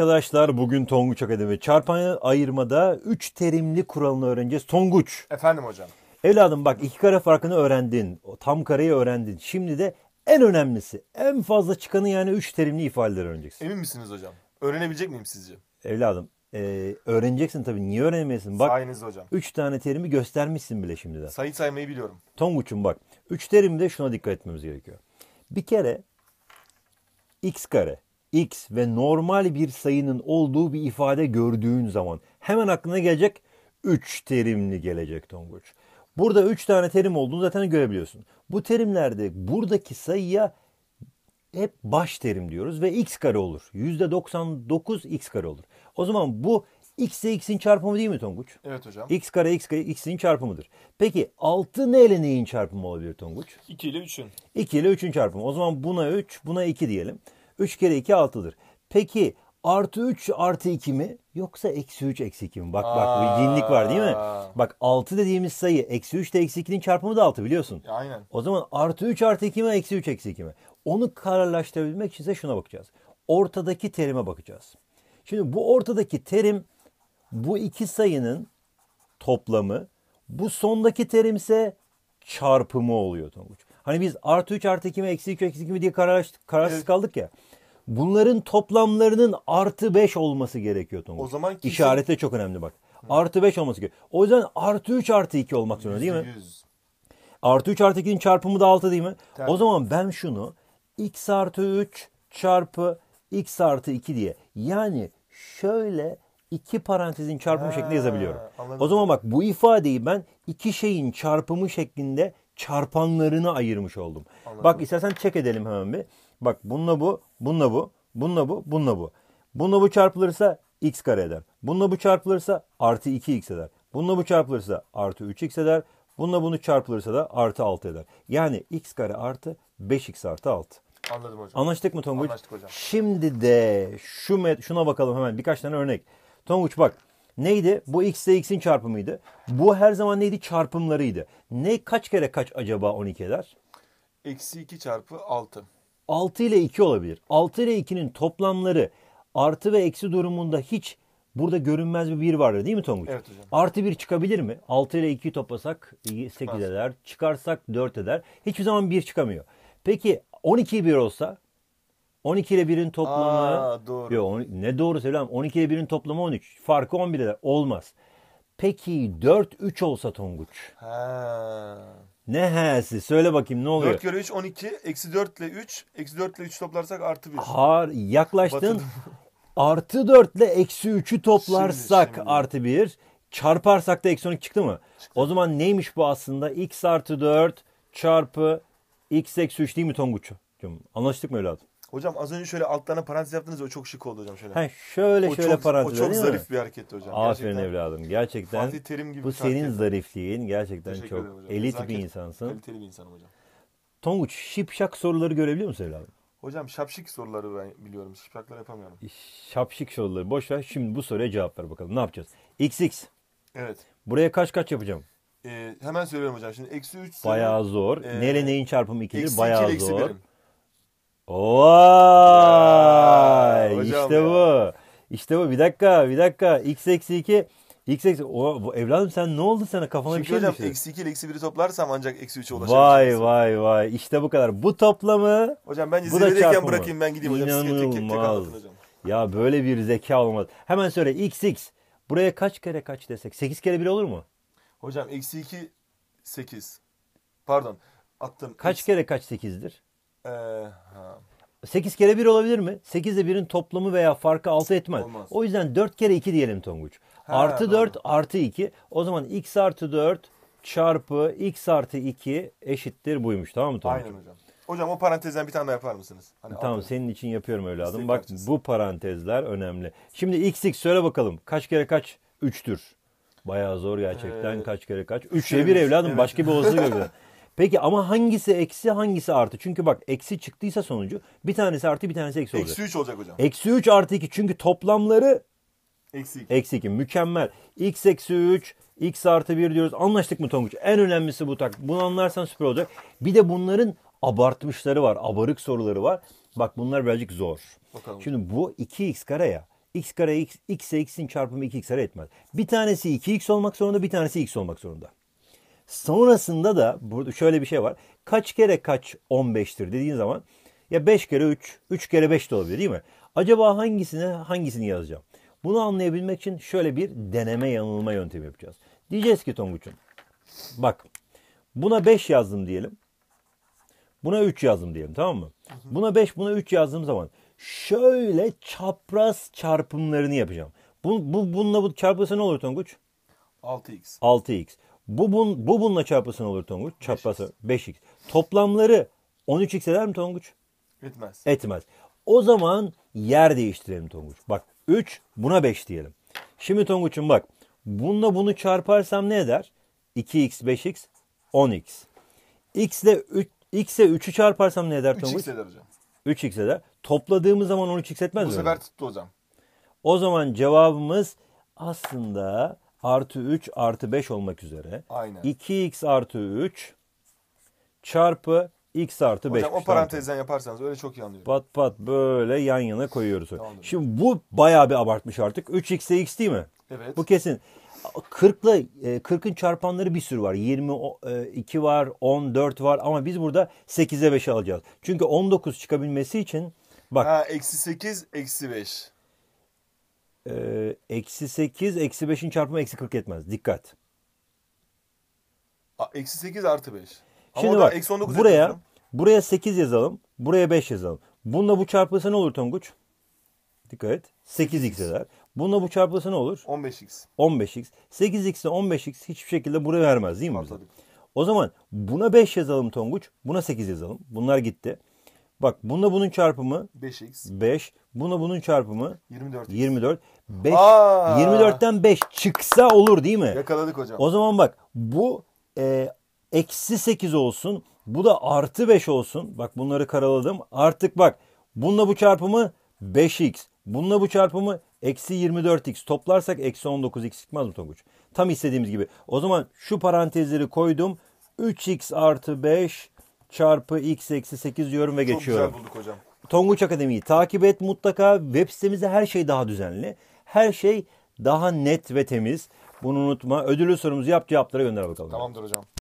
Arkadaşlar bugün Tonguç Akademi çarpan ayırmada 3 terimli kuralını öğreneceğiz. Tonguç. Efendim hocam. Evladım bak iki kare farkını öğrendin. O tam kareyi öğrendin. Şimdi de en önemlisi en fazla çıkanı yani 3 terimli ifadeler öğreneceksin. Emin misiniz hocam? Öğrenebilecek miyim sizce? Evladım e, öğreneceksin tabii. Niye öğrenemeyesin? Bak Sayenizde hocam. 3 tane terimi göstermişsin bile şimdiden. Sayı saymayı biliyorum. Tonguç'um bak 3 terimde şuna dikkat etmemiz gerekiyor. Bir kere x kare x ve normal bir sayının olduğu bir ifade gördüğün zaman hemen aklına gelecek 3 terimli gelecek tonguç. Burada 3 tane terim olduğunu zaten görebiliyorsun. Bu terimlerde buradaki sayıya hep baş terim diyoruz ve x kare olur. %99 x kare olur. O zaman bu x ile x'in çarpımı değil mi Tonguç? Evet hocam. x kare x kare x'in çarpımıdır. Peki 6 neyle neyin çarpımı olabilir Tonguç? 2 ile 3'ün. 2 ile 3'ün çarpımı. O zaman buna 3, buna 2 diyelim. 3 kere 2 6'dır. Peki artı 3 artı 2 mi yoksa eksi 3 eksi 2 mi? Bak Aa. bak bir dinlik var değil mi? Bak 6 dediğimiz sayı eksi 3 ile eksi 2'nin çarpımı da 6 biliyorsun. aynen. O zaman artı 3 artı 2 mi eksi 3 eksi 2 mi? Onu kararlaştırabilmek için ise şuna bakacağız. Ortadaki terime bakacağız. Şimdi bu ortadaki terim bu iki sayının toplamı bu sondaki terim ise çarpımı oluyor Tonguç. Hani biz artı 3 artı 2 mi eksi 2 eksi 2 mi diye karar, kararsız evet. kaldık ya. Bunların toplamlarının artı 5 olması gerekiyor Tonguç. O zaman kişi... İşarete çok önemli bak. Hı. Artı 5 olması gerekiyor. O yüzden artı 3 artı 2 olmak zorunda değil mi? 100. Artı 3 artı 2'nin çarpımı da 6 değil mi? Tabii. O zaman ben şunu x artı 3 çarpı x artı 2 diye. Yani şöyle iki parantezin çarpımı ha, şeklinde yazabiliyorum. Anladım. O zaman bak bu ifadeyi ben iki şeyin çarpımı şeklinde çarpanlarını ayırmış oldum. Anladım. Bak istersen çek edelim hemen bir. Bak bununla bu, bununla bu, bununla bu, bununla bu. Bununla bu çarpılırsa x kare eder. Bununla bu çarpılırsa artı 2x eder. Bununla bu çarpılırsa artı 3x eder. Bununla bunu çarpılırsa da artı 6 eder. Yani x kare artı 5x artı 6. Anladım hocam. Anlaştık mı Tonguç? Anlaştık hocam. Şimdi de şu met şuna bakalım hemen birkaç tane örnek. Tonguç bak Neydi? Bu x ile x'in çarpımıydı. Bu her zaman neydi? Çarpımlarıydı. Ne kaç kere kaç acaba 12 eder? Eksi 2 çarpı 6. 6 ile 2 olabilir. 6 ile 2'nin toplamları artı ve eksi durumunda hiç burada görünmez bir 1 vardı değil mi Tonguç? Evet hocam. Artı 1 çıkabilir mi? 6 ile 2'yi toplasak 8 Çıkmaz. eder. Çıkarsak 4 eder. Hiçbir zaman 1 çıkamıyor. Peki 12 1 olsa 12 ile 1'in toplamı Aa, doğru. Yok, ne doğru söyleyeyim 12 ile 1'in toplamı 13. Farkı 11 eder. Olmaz. Peki 4 3 olsa Tonguç. Ha. Ne hesi? Söyle bakayım ne oluyor? 4 kere 3 12. Eksi 4 ile 3. Eksi 4 ile 3 toplarsak artı 1. Har yaklaştın. artı 4 ile eksi 3'ü toplarsak şimdi, şimdi. artı 1. Çarparsak da eksi 12 çıktı mı? Çıktı. O zaman neymiş bu aslında? X artı 4 çarpı x eksi 3 değil mi Tonguç'u? Anlaştık mı öyle adam? Hocam az önce şöyle altlarına parantez yaptınız o çok şık oldu hocam şöyle. Ha, şöyle o şöyle çok, parantez. O çok zarif mi? bir hareketti hocam. Aferin gerçekten, evladım. Gerçekten Fatih Terim gibi bu senin hareket. zarifliğin gerçekten Teşekkür çok elit Zaket, bir insansın. Kaliteli bir insanım hocam. Tonguç şipşak soruları görebiliyor musun evladım? Hocam şapşik soruları ben biliyorum. Şipşakları yapamıyorum. Şapşik soruları boş ver. Şimdi bu soruya cevap ver bakalım. Ne yapacağız? XX. Evet. Buraya kaç kaç yapacağım? Ee, hemen söylüyorum hocam. Şimdi eksi 3 Bayağı zor. E, Nere neyin çarpımı 2'dir? Bayağı zor. 1'im. Vay! Ya, işte ya. bu. İşte bu. Bir dakika, bir dakika. X eksi 2 X eksi... O, bu, evladım sen ne oldu sana? Kafana Çünkü bir şey hocam, düştü. eksi 2 ile 1'i toplarsam ancak eksi 3'e ulaşabilirim. Vay vay vay. İşte bu kadar. Bu toplamı... Hocam bence zirvedeyken bırakayım ben gideyim hocam. İnanılmaz. Ya böyle bir zeka olmaz. Hemen söyle x x. Buraya kaç kere kaç desek? 8 kere 1 olur mu? Hocam eksi 2 8. Pardon attım. Kaç eksi... kere kaç 8'dir? 8 ee, kere 1 olabilir mi? 8 ile 1'in toplamı veya farkı 6 etmez. Olmaz. O yüzden 4 kere 2 diyelim Tonguç. Ha, artı doğru. 4 artı 2. O zaman x artı 4 çarpı x artı 2 eşittir buymuş. Tamam mı Tonguç? Aynen hocam. Hocam o parantezden bir tane daha yapar mısınız? Hani tamam altı. senin için yapıyorum evladım. Bak yapacağız. bu parantezler önemli. Şimdi x x söyle bakalım. Kaç kere kaç? 3'tür. Bayağı zor gerçekten. Ee, kaç kere kaç? 3'e 1 evladım. Evet. Başka bir olasılık yok. Peki ama hangisi eksi hangisi artı? Çünkü bak eksi çıktıysa sonucu bir tanesi artı bir tanesi eksi olacak. Eksi 3 olacak hocam. Eksi 3 artı 2 çünkü toplamları eksi 2. Eksi 2 mükemmel. X eksi 3 X artı 1 diyoruz. Anlaştık mı Tonguç? En önemlisi bu tak. Bunu anlarsan süper olacak. Bir de bunların abartmışları var. Abarık soruları var. Bak bunlar birazcık zor. Bakalım. Şimdi bu 2x kare ya. x kare x, x'e x'in çarpımı 2x kare etmez. Bir tanesi 2x olmak zorunda bir tanesi x olmak zorunda. Sonrasında da burada şöyle bir şey var. Kaç kere kaç 15'tir dediğin zaman ya 5 kere 3, 3 kere 5 de olabilir değil mi? Acaba hangisini hangisini yazacağım? Bunu anlayabilmek için şöyle bir deneme yanılma yöntemi yapacağız. Diyeceğiz ki Tonguç'un, bak buna 5 yazdım diyelim. Buna 3 yazdım diyelim tamam mı? Buna 5 buna 3 yazdığım zaman şöyle çapraz çarpımlarını yapacağım. Bu, bu, bununla bu çarpılsa ne olur Tonguç? 6x. 6x. Bu, bun, bu bununla çarpısın olur Tonguç. Çarpası 5x. Toplamları 13x eder mi Tonguç? Etmez. Etmez. O zaman yer değiştirelim Tonguç. Bak 3 buna 5 diyelim. Şimdi Tonguç'um bak bununla bunu çarparsam ne eder? 2x 5x 10x. X ile 3 x'e 3'ü çarparsam ne eder Tonguç? 3x eder hocam. 3x eder. Topladığımız zaman 13x etmez Bu mi? Bu sefer tuttu hocam. O zaman cevabımız aslında artı 3 artı 5 olmak üzere. Aynen. 2x artı 3 çarpı x artı 5. Hocam o parantezden yaparsanız öyle çok iyi anlıyorum. Pat pat böyle yan yana koyuyoruz. Tamam. Şimdi bu bayağı bir abartmış artık. 3x'e x değil mi? Evet. Bu kesin. 40'la 40'ın e, çarpanları bir sürü var. 22 e, var, 14 var ama biz burada 8'e 5'e alacağız. Çünkü 19 çıkabilmesi için bak. Ha, eksi 8, eksi 5. Ee, eksi 8, eksi 5'in çarpımı eksi 40 etmez. Dikkat. eksi 8 artı 5. Ama Şimdi bak eksi 19 buraya, yapıyorum. buraya 8 yazalım. Buraya 5 yazalım. Bununla bu çarpılsa ne olur Tonguç? Dikkat et. 8x eder. Bununla bu çarpılsa ne olur? 15x. 15x. 8x ile 15x hiçbir şekilde buraya vermez değil mi? Bize? O zaman buna 5 yazalım Tonguç. Buna 8 yazalım. Bunlar gitti. Bak bununla bunun çarpımı 5x. 5. Buna bunun çarpımı 24. 24. 5. Aa! 24'ten 5 çıksa olur değil mi? Yakaladık hocam. O zaman bak bu e, eksi 8 olsun. Bu da artı 5 olsun. Bak bunları karaladım. Artık bak bununla bu çarpımı 5x. Bununla bu çarpımı eksi 24x. Toplarsak eksi 19x çıkmaz mı Tonguç? Tam istediğimiz gibi. O zaman şu parantezleri koydum. 3x artı 5 çarpı x eksi 8 diyorum ve Çok geçiyorum. Çok güzel bulduk hocam. Tonguç Akademi'yi takip et mutlaka. Web sitemizde her şey daha düzenli. Her şey daha net ve temiz. Bunu unutma. Ödüllü sorumuzu yap cevaplara gönder bakalım. Tamamdır hocam.